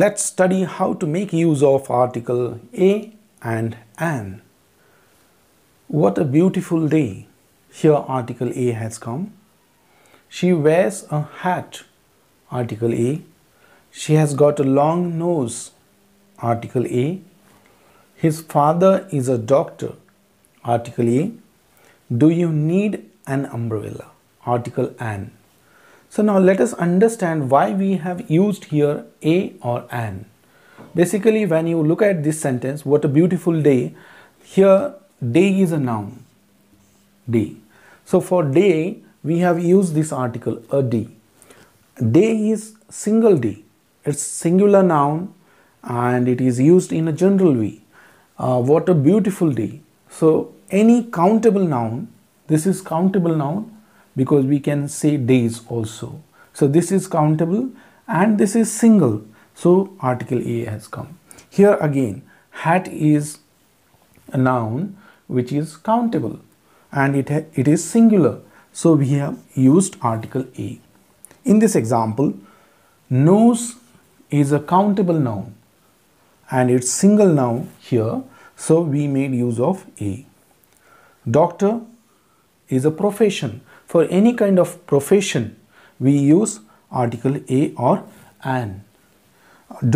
Let's study how to make use of article a and an. What a beautiful day. Here article a has come. She wears a hat. Article a. She has got a long nose. Article a. His father is a doctor. Article a. Do you need an umbrella? Article an. So now let us understand why we have used here a or an. Basically, when you look at this sentence, what a beautiful day, here day is a noun, day. So for day, we have used this article, a day. Day is single day, it's singular noun and it is used in a general way. Uh, what a beautiful day. So any countable noun, this is countable noun, because we can say days also. So this is countable and this is single. So article A has come. Here again, hat is a noun which is countable and it, it is singular. So we have used article A. In this example, nose is a countable noun and it's single noun here. So we made use of A. Doctor is a profession. For any kind of profession, we use article a or an.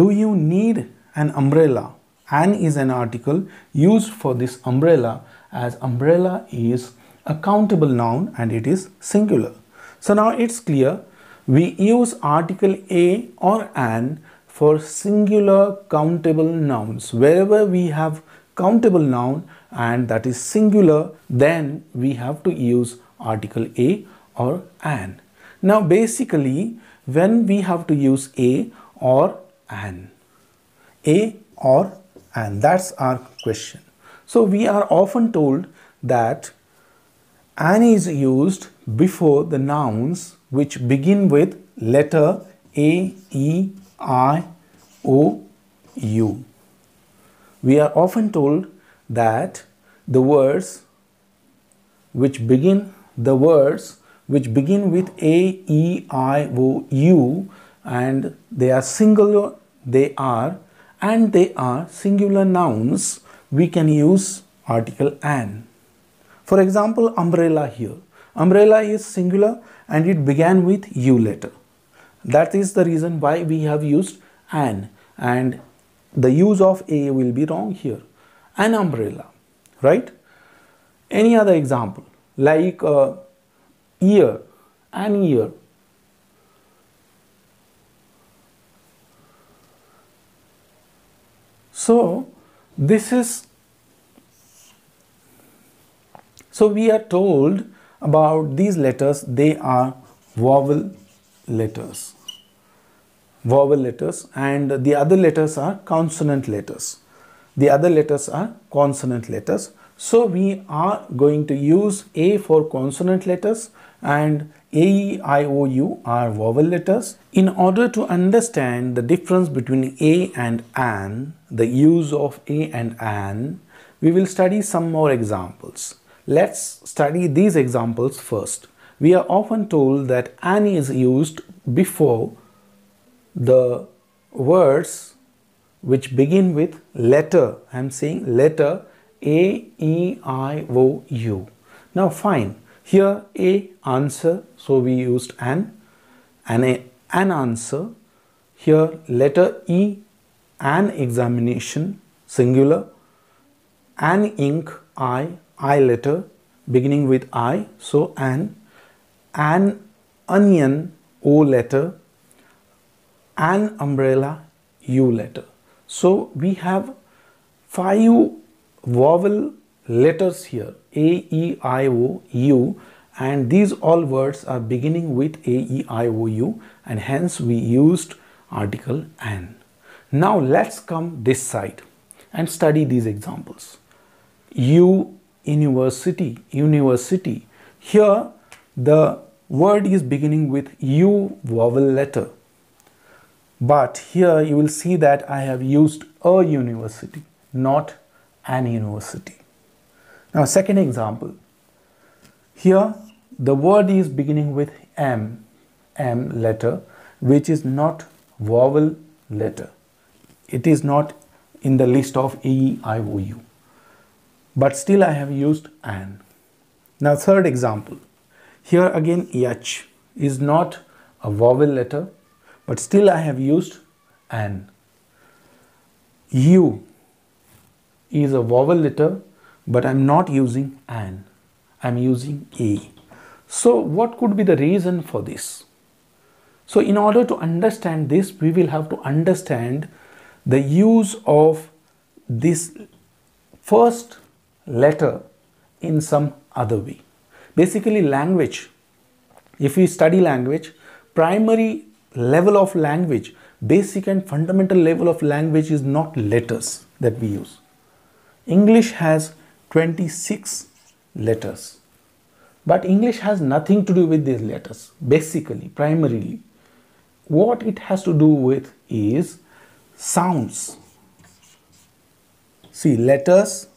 Do you need an umbrella? An is an article used for this umbrella as umbrella is a countable noun and it is singular. So now it's clear we use article a or an for singular countable nouns wherever we have countable noun and that is singular, then we have to use article a or an. Now basically when we have to use a or an, a or an, that's our question. So we are often told that an is used before the nouns which begin with letter a, e, i, o, u we are often told that the words which begin the words which begin with a e i o u and they are singular they are and they are singular nouns we can use article an for example umbrella here umbrella is singular and it began with u letter that is the reason why we have used an and the use of a will be wrong here an umbrella right any other example like uh, ear an ear so this is so we are told about these letters they are vowel letters vowel letters and the other letters are consonant letters. The other letters are consonant letters. So we are going to use A for consonant letters and A, E, I, O, U are vowel letters. In order to understand the difference between A and an, the use of A and an, we will study some more examples. Let's study these examples first. We are often told that an is used before the words which begin with letter. I am saying letter A, E, I, O, U. Now fine, here A answer, so we used an, an, a, an answer. Here letter E, an examination, singular, an ink, I, I letter, beginning with I, so an, an onion, O letter, an umbrella U letter. So we have five vowel letters here A, E, I, O, U and these all words are beginning with A, E, I, O, U and hence we used article an. Now let's come this side and study these examples. U, university, university. Here the word is beginning with U vowel letter but here you will see that I have used a university, not an university. Now, second example. Here, the word is beginning with M, M letter, which is not vowel letter. It is not in the list of E, I, O, U. But still I have used an. Now, third example. Here again, h is not a vowel letter, but still I have used an. U is a vowel letter but I'm not using an. I'm using a. So what could be the reason for this? So in order to understand this, we will have to understand the use of this first letter in some other way. Basically language, if we study language, primary level of language, basic and fundamental level of language is not letters that we use. English has 26 letters. But English has nothing to do with these letters, basically, primarily. What it has to do with is sounds. See, letters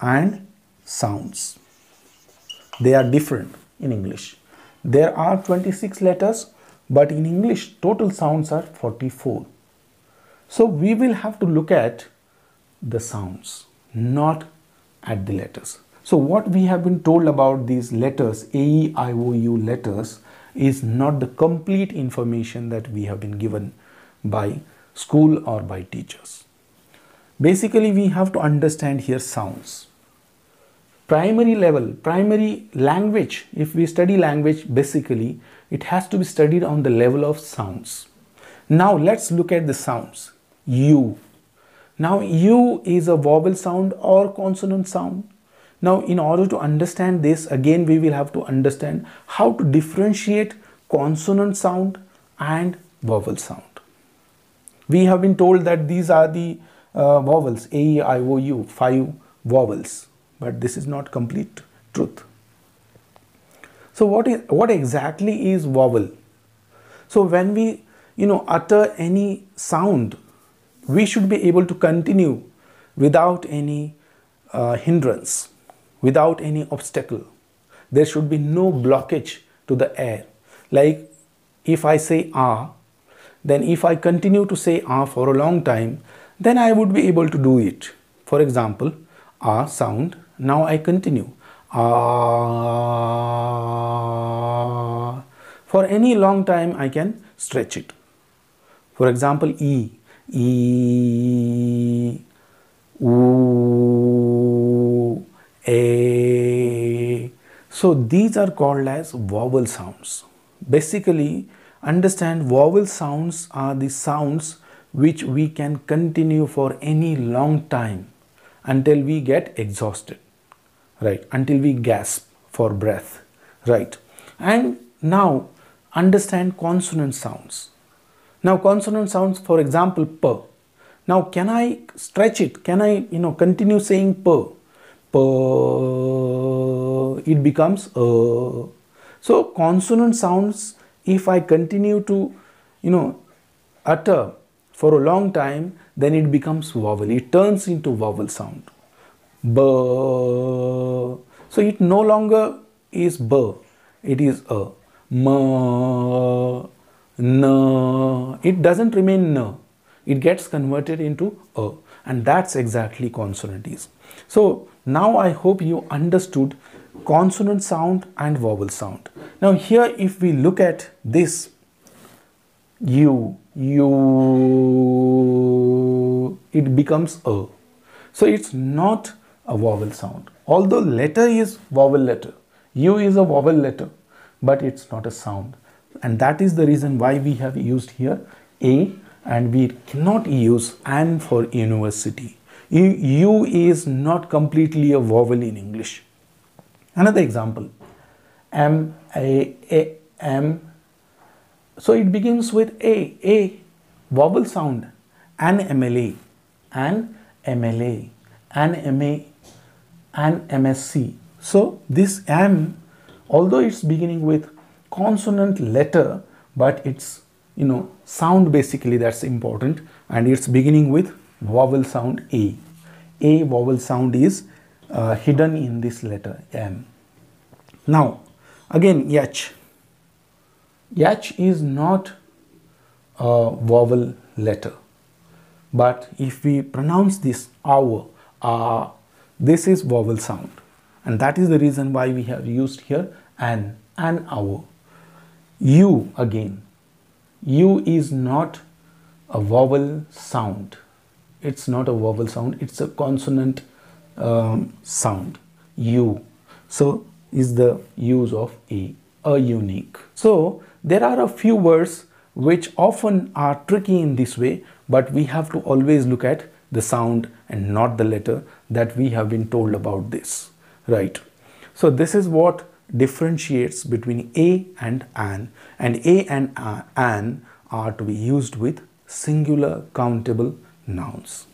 and sounds. They are different in English. There are 26 letters but in English total sounds are 44. So we will have to look at the sounds, not at the letters. So what we have been told about these letters, A, E, I, O, U letters, is not the complete information that we have been given by school or by teachers. Basically, we have to understand here sounds. Primary level, primary language, if we study language basically, it has to be studied on the level of sounds. Now let's look at the sounds. U. Now U is a vowel sound or consonant sound. Now in order to understand this again we will have to understand how to differentiate consonant sound and vowel sound. We have been told that these are the uh, vowels A, E, I, O, U, five vowels but this is not complete truth. So what is what exactly is vowel? So when we you know utter any sound, we should be able to continue without any uh, hindrance, without any obstacle. There should be no blockage to the air. Like if I say ah, then if I continue to say ah for a long time, then I would be able to do it. For example, ah sound, now I continue. Uh, for any long time I can stretch it. For example, E, E, O, A. So these are called as vowel sounds. Basically, understand vowel sounds are the sounds which we can continue for any long time until we get exhausted right until we gasp for breath right and now understand consonant sounds now consonant sounds for example p now can i stretch it can i you know continue saying p p it becomes a so consonant sounds if i continue to you know utter for a long time then it becomes vowel it turns into vowel sound B. So it no longer is B, it is A. M, N. It doesn't remain N. It gets converted into A. And that's exactly consonant is. So now I hope you understood consonant sound and vowel sound. Now here if we look at this, U, U, it becomes A. So it's not a vowel sound. Although letter is vowel letter, U is a vowel letter, but it's not a sound. And that is the reason why we have used here A and we cannot use N for university. U is not completely a vowel in English. Another example, M, A, A, M. So it begins with A, A, vowel sound, an MLA, an MLA, an MA, an MSc. So this M, although it's beginning with consonant letter, but it's, you know, sound basically that's important and it's beginning with vowel sound A. A vowel sound is uh, hidden in this letter M. Now, again, Yach. Yach is not a vowel letter. But if we pronounce this our, ah, this is vowel sound and that is the reason why we have used here an, an hour. U again. U is not a vowel sound. It's not a vowel sound. It's a consonant um, sound. U. So is the use of a, a unique. So there are a few words which often are tricky in this way, but we have to always look at the sound and not the letter that we have been told about this, right? So this is what differentiates between a and an and a and an are to be used with singular countable nouns.